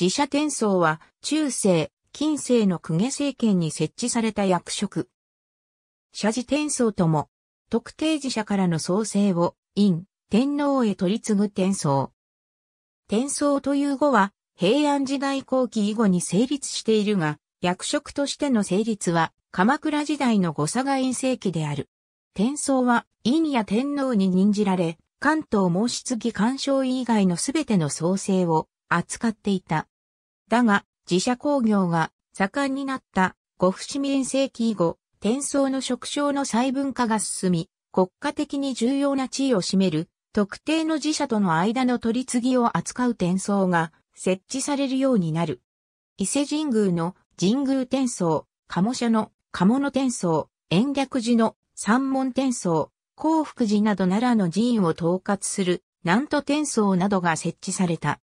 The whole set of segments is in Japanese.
自社転送は中世、近世の公家政権に設置された役職。社寺転送とも、特定寺社からの創生を、院、天皇へ取り継ぐ転送。転送という語は、平安時代後期以後に成立しているが、役職としての成立は、鎌倉時代の御佐賀院世紀である。転送は、院や天皇に任じられ、関東し継ぎ干渉以外のすべての創生を、扱っていた。だが、自社工業が盛んになった五伏見遠征期以後、転送の職傷の細分化が進み、国家的に重要な地位を占める特定の自社との間の取り次ぎを扱う転送が設置されるようになる。伊勢神宮の神宮転送、鴨社の鴨の転送、延暦寺の三門転送、幸福寺など奈良の寺院を統括する南都転送などが設置された。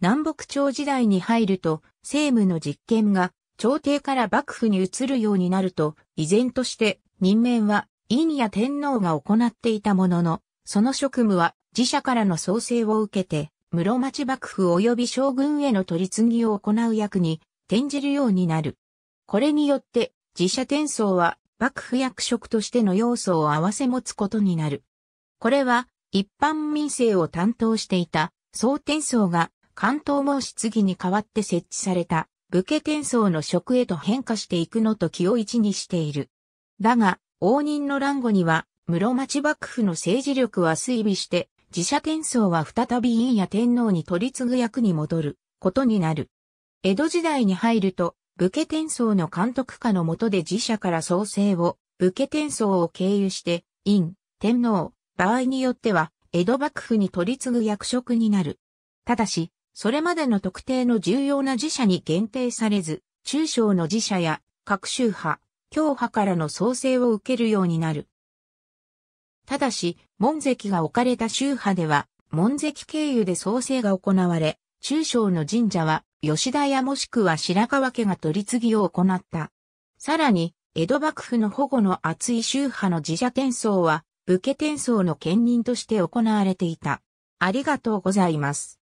南北朝時代に入ると、政務の実権が朝廷から幕府に移るようになると、依然として任免は院や天皇が行っていたものの、その職務は自社からの創生を受けて、室町幕府及び将軍への取り次ぎを行う役に転じるようになる。これによって自社転送は幕府役職としての要素を合わせ持つことになる。これは一般民生を担当していた総転送が関東毛質次に代わって設置された武家転送の職へと変化していくのと気を一にしている。だが、応仁の乱後には、室町幕府の政治力は衰微して、自社転送は再び院や天皇に取り次ぐ役に戻ることになる。江戸時代に入ると、武家転送の監督下の下で自社から創生を、武家転送を経由して、院、天皇、場合によっては、江戸幕府に取り次ぐ役職になる。ただし、それまでの特定の重要な寺社に限定されず、中小の寺社や各宗派、教派からの創生を受けるようになる。ただし、門跡が置かれた宗派では、門跡経由で創生が行われ、中小の神社は吉田屋もしくは白川家が取り次ぎを行った。さらに、江戸幕府の保護の厚い宗派の寺社転送は、武家転送の兼任として行われていた。ありがとうございます。